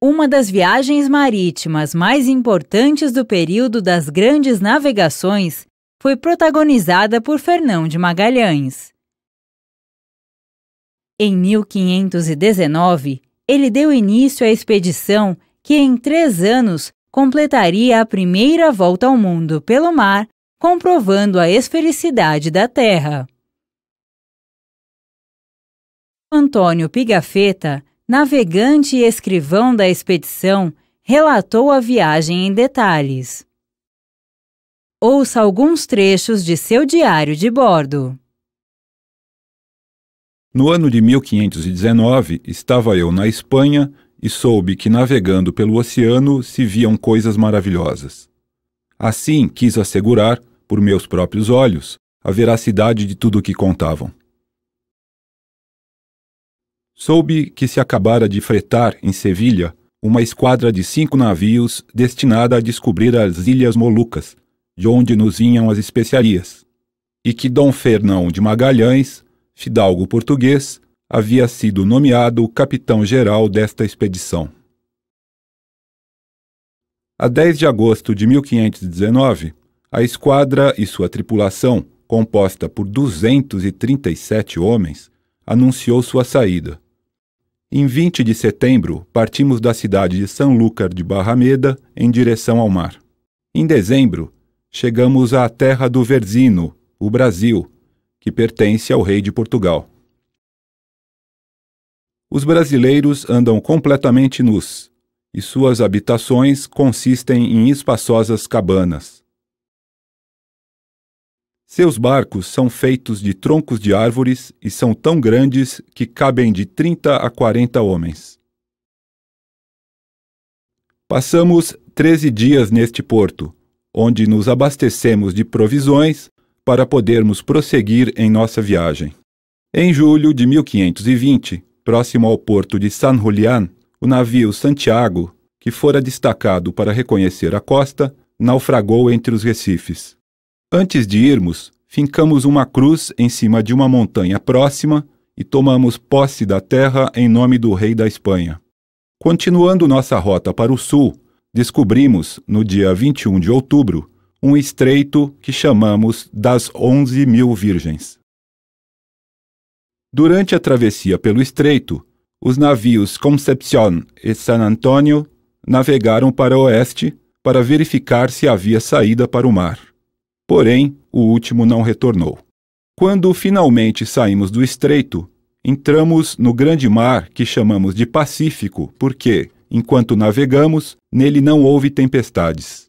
Uma das viagens marítimas mais importantes do período das grandes navegações foi protagonizada por Fernão de Magalhães. Em 1519, ele deu início à expedição que, em três anos, completaria a primeira volta ao mundo pelo mar, comprovando a esfericidade da Terra. Antônio Pigafetta navegante e escrivão da expedição, relatou a viagem em detalhes. Ouça alguns trechos de seu diário de bordo. No ano de 1519, estava eu na Espanha e soube que navegando pelo oceano se viam coisas maravilhosas. Assim, quis assegurar, por meus próprios olhos, a veracidade de tudo o que contavam soube que se acabara de fretar em Sevilha uma esquadra de cinco navios destinada a descobrir as Ilhas Molucas, de onde nos vinham as especiarias, e que Dom Fernão de Magalhães, fidalgo português, havia sido nomeado capitão-geral desta expedição. A 10 de agosto de 1519, a esquadra e sua tripulação, composta por 237 homens, anunciou sua saída em 20 de setembro, partimos da cidade de Sanlúcar de Barrameda em direção ao mar. Em dezembro, chegamos à terra do Verzino, o Brasil, que pertence ao rei de Portugal. Os brasileiros andam completamente nus, e suas habitações consistem em espaçosas cabanas. Seus barcos são feitos de troncos de árvores e são tão grandes que cabem de 30 a 40 homens. Passamos 13 dias neste porto, onde nos abastecemos de provisões para podermos prosseguir em nossa viagem. Em julho de 1520, próximo ao porto de San Julián, o navio Santiago, que fora destacado para reconhecer a costa, naufragou entre os recifes. Antes de irmos, fincamos uma cruz em cima de uma montanha próxima e tomamos posse da terra em nome do rei da Espanha. Continuando nossa rota para o sul, descobrimos, no dia 21 de outubro, um estreito que chamamos das Onze Mil Virgens. Durante a travessia pelo estreito, os navios Concepción e San Antonio navegaram para o oeste para verificar se havia saída para o mar. Porém, o último não retornou. Quando finalmente saímos do estreito, entramos no grande mar que chamamos de Pacífico, porque, enquanto navegamos, nele não houve tempestades.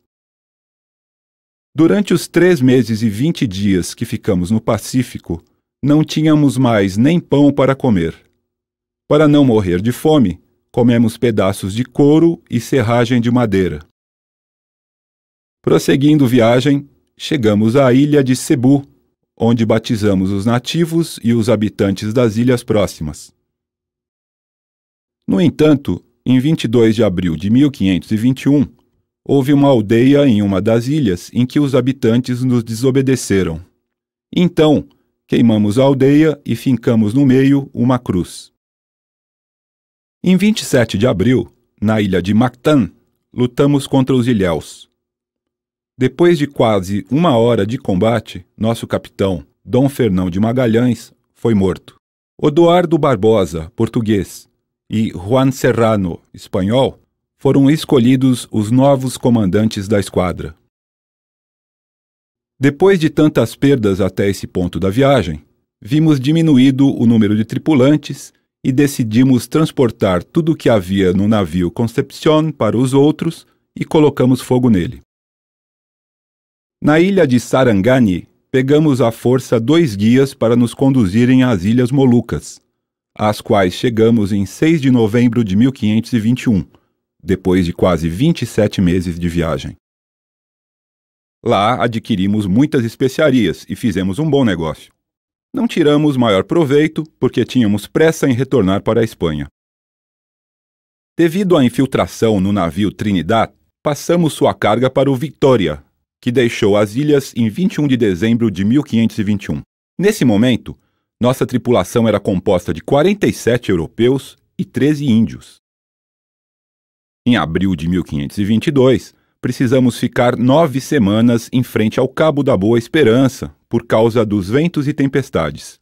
Durante os três meses e vinte dias que ficamos no Pacífico, não tínhamos mais nem pão para comer. Para não morrer de fome, comemos pedaços de couro e serragem de madeira. Prosseguindo viagem, Chegamos à ilha de Cebu, onde batizamos os nativos e os habitantes das ilhas próximas. No entanto, em 22 de abril de 1521, houve uma aldeia em uma das ilhas em que os habitantes nos desobedeceram. Então, queimamos a aldeia e fincamos no meio uma cruz. Em 27 de abril, na ilha de Mactan, lutamos contra os ilhéus. Depois de quase uma hora de combate, nosso capitão, Dom Fernão de Magalhães, foi morto. Odoardo Barbosa, português, e Juan Serrano, espanhol, foram escolhidos os novos comandantes da esquadra. Depois de tantas perdas até esse ponto da viagem, vimos diminuído o número de tripulantes e decidimos transportar tudo o que havia no navio Concepcion para os outros e colocamos fogo nele. Na ilha de Sarangani, pegamos à força dois guias para nos conduzirem às Ilhas Molucas, às quais chegamos em 6 de novembro de 1521, depois de quase 27 meses de viagem. Lá adquirimos muitas especiarias e fizemos um bom negócio. Não tiramos maior proveito porque tínhamos pressa em retornar para a Espanha. Devido à infiltração no navio Trinidad, passamos sua carga para o Victoria, que deixou as ilhas em 21 de dezembro de 1521. Nesse momento, nossa tripulação era composta de 47 europeus e 13 índios. Em abril de 1522, precisamos ficar nove semanas em frente ao Cabo da Boa Esperança por causa dos ventos e tempestades.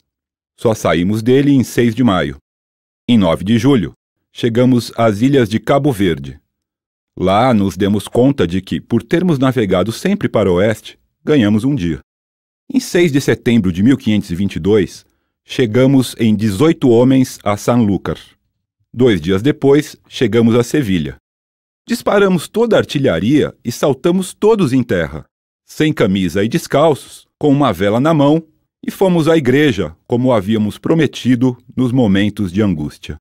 Só saímos dele em 6 de maio. Em 9 de julho, chegamos às ilhas de Cabo Verde. Lá nos demos conta de que, por termos navegado sempre para o oeste, ganhamos um dia. Em 6 de setembro de 1522, chegamos em 18 homens a Sanlúcar. Dois dias depois, chegamos a Sevilha. Disparamos toda a artilharia e saltamos todos em terra, sem camisa e descalços, com uma vela na mão, e fomos à igreja, como havíamos prometido nos momentos de angústia.